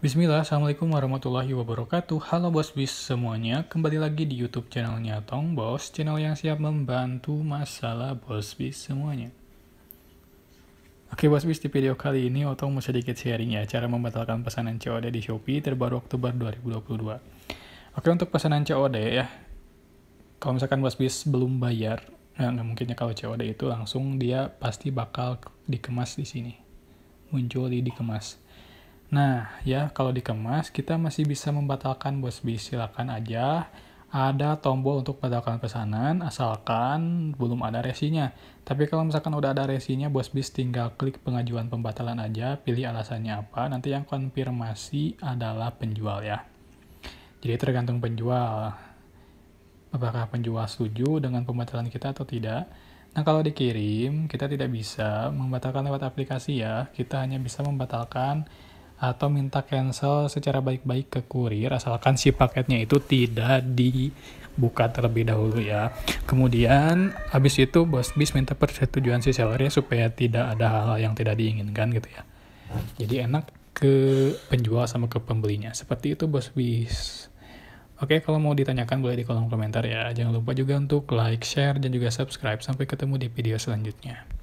Bismillah, Assalamualaikum warahmatullahi wabarakatuh Halo Bos Bis semuanya, kembali lagi di Youtube channelnya Tong Bos Channel yang siap membantu masalah Bos Bis semuanya Oke Bos Bis, di video kali ini Otong mau sedikit sharing ya Cara membatalkan pesanan COD di Shopee terbaru Oktober 2022 Oke untuk pesanan COD ya Kalau misalkan Bos Bis belum bayar Nah, nggak mungkinnya kalau COD itu langsung dia pasti bakal dikemas di sini muncul di dikemas Nah, ya kalau dikemas kita masih bisa membatalkan bos bis. Silakan aja ada tombol untuk batalkan pesanan asalkan belum ada resinya. Tapi kalau misalkan udah ada resinya, bos bis tinggal klik pengajuan pembatalan aja, pilih alasannya apa. Nanti yang konfirmasi adalah penjual ya. Jadi tergantung penjual. Apakah penjual setuju dengan pembatalan kita atau tidak? Nah, kalau dikirim, kita tidak bisa membatalkan lewat aplikasi ya. Kita hanya bisa membatalkan atau minta cancel secara baik-baik ke kurir asalkan si paketnya itu tidak dibuka terlebih dahulu ya. Kemudian habis itu bos bis minta persetujuan si seller supaya tidak ada hal-hal yang tidak diinginkan gitu ya. Jadi enak ke penjual sama ke pembelinya. Seperti itu bos bis. Oke, kalau mau ditanyakan boleh di kolom komentar ya. Jangan lupa juga untuk like, share, dan juga subscribe. Sampai ketemu di video selanjutnya.